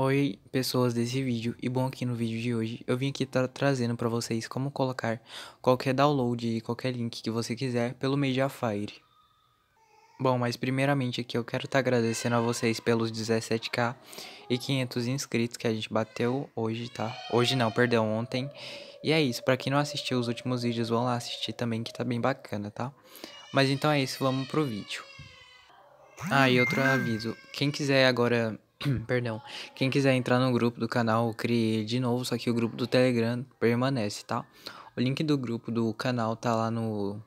Oi pessoas desse vídeo, e bom aqui no vídeo de hoje eu vim aqui tra trazendo para vocês como colocar qualquer download e qualquer link que você quiser pelo Mediafire. Bom, mas primeiramente aqui eu quero estar tá agradecendo a vocês pelos 17k e 500 inscritos que a gente bateu hoje, tá? Hoje não, perdão, ontem. E é isso, para quem não assistiu os últimos vídeos vão lá assistir também que tá bem bacana, tá? Mas então é isso, vamos pro vídeo. Ah, e outro aviso, quem quiser agora Perdão. Quem quiser entrar no grupo do canal, eu criei de novo, só que o grupo do Telegram permanece, tá? O link do grupo do canal tá lá no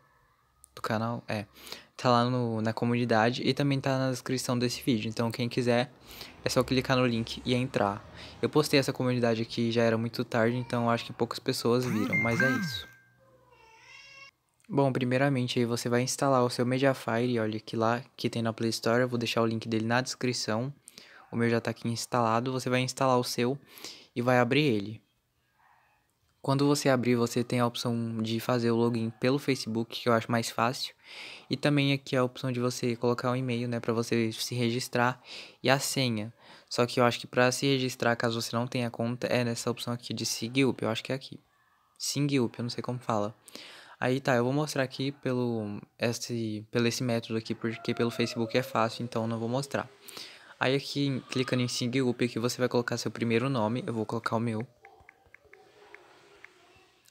do canal, é, tá lá no, na comunidade e também tá na descrição desse vídeo. Então quem quiser é só clicar no link e entrar. Eu postei essa comunidade aqui já era muito tarde, então acho que poucas pessoas viram, mas é isso. Bom, primeiramente aí você vai instalar o seu Mediafire, olha que lá que tem na Play Store, eu vou deixar o link dele na descrição. O meu já está aqui instalado, você vai instalar o seu e vai abrir ele. Quando você abrir, você tem a opção de fazer o login pelo Facebook, que eu acho mais fácil, e também aqui a opção de você colocar o um e-mail, né, para você se registrar e a senha. Só que eu acho que para se registrar, caso você não tenha conta, é nessa opção aqui de SigUp, eu acho que é aqui. SigUp, eu não sei como fala. Aí tá, eu vou mostrar aqui pelo esse, pelo esse método aqui, porque pelo Facebook é fácil, então não vou mostrar. Aí aqui, clicando em up aqui você vai colocar seu primeiro nome, eu vou colocar o meu.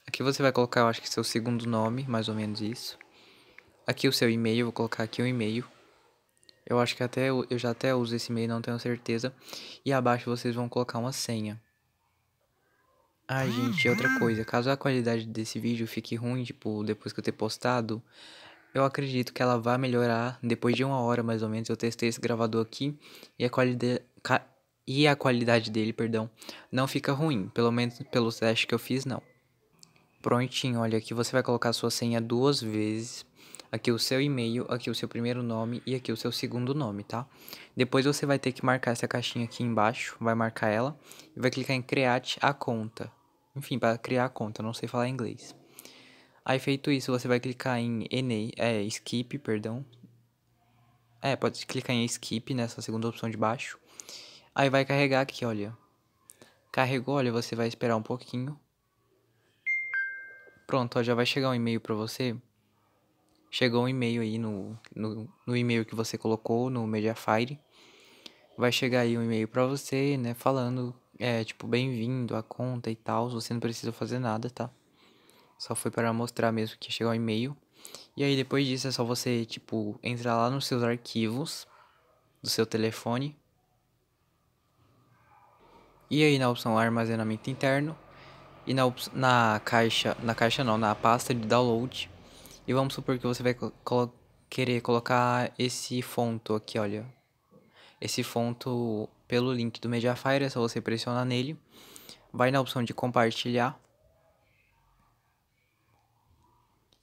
Aqui você vai colocar, eu acho que seu segundo nome, mais ou menos isso. Aqui o seu e-mail, vou colocar aqui o um e-mail. Eu acho que até eu já até uso esse e-mail, não tenho certeza. E abaixo vocês vão colocar uma senha. Ah, gente, outra coisa, caso a qualidade desse vídeo fique ruim, tipo, depois que eu ter postado, eu acredito que ela vai melhorar depois de uma hora mais ou menos. Eu testei esse gravador aqui e a qualidade e a qualidade dele, perdão, não fica ruim, pelo menos pelo teste que eu fiz, não. Prontinho, olha, aqui você vai colocar sua senha duas vezes. Aqui o seu e-mail, aqui o seu primeiro nome e aqui o seu segundo nome, tá? Depois você vai ter que marcar essa caixinha aqui embaixo, vai marcar ela e vai clicar em criar a conta. Enfim, para criar a conta, não sei falar inglês. Aí feito isso, você vai clicar em Enei, é, skip, perdão. É, pode clicar em skip nessa segunda opção de baixo. Aí vai carregar aqui, olha. Carregou, olha, você vai esperar um pouquinho. Pronto, ó, já vai chegar um e-mail para você. Chegou um e-mail aí no, no, no e-mail que você colocou no Mediafire. Vai chegar aí um e-mail para você, né, falando, é, tipo, bem-vindo à conta e tal. Você não precisa fazer nada, tá? Só foi para mostrar mesmo que chegou o e-mail. E aí depois disso é só você, tipo, entrar lá nos seus arquivos do seu telefone. E aí na opção armazenamento interno e na, na caixa, na caixa não, na pasta de download. E vamos supor que você vai querer colocar esse fonto aqui, olha. Esse fonto pelo link do Mediafire, é só você pressionar nele. Vai na opção de compartilhar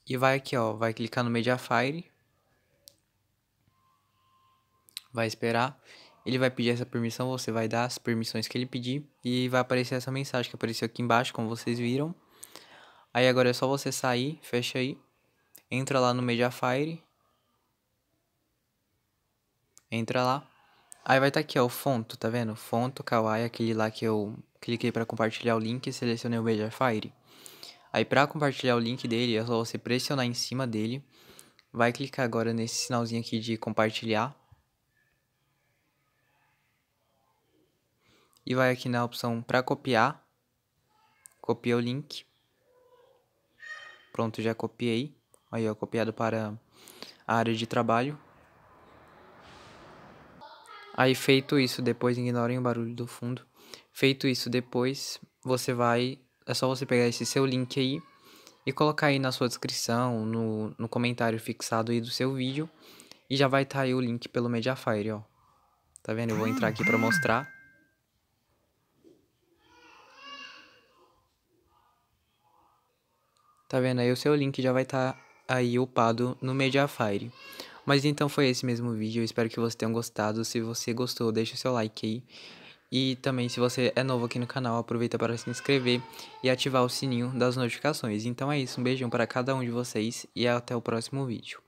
E vai aqui, ó, vai clicar no Mediafire. Vai esperar. Ele vai pedir essa permissão, você vai dar as permissões que ele pedir. E vai aparecer essa mensagem que apareceu aqui embaixo, como vocês viram. Aí agora é só você sair, fecha aí. Entra lá no Mediafire. Entra lá. Aí vai estar tá aqui, ó, o fonto, tá vendo? Fonto, kawaii, aquele lá que eu cliquei para compartilhar o link e selecionei o Mediafire. Aí para compartilhar o link dele é só você pressionar em cima dele. Vai clicar agora nesse sinalzinho aqui de compartilhar. E vai aqui na opção para copiar. Copia o link. Pronto, já copiei. Aí ó, copiado para a área de trabalho. Aí feito isso, depois ignorem o barulho do fundo. Feito isso, depois você vai é só você pegar esse seu link aí e colocar aí na sua descrição, no, no comentário fixado aí do seu vídeo. E já vai estar tá aí o link pelo Mediafire, ó. Tá vendo? Eu vou entrar aqui para ah. mostrar. Tá vendo? Aí o seu link já vai estar tá aí upado no Mediafire. Mas então foi esse mesmo vídeo, eu espero que vocês tenham gostado. Se você gostou, deixa o seu like aí. E também, se você é novo aqui no canal, aproveita para se inscrever e ativar o sininho das notificações. Então é isso, um beijão para cada um de vocês e até o próximo vídeo.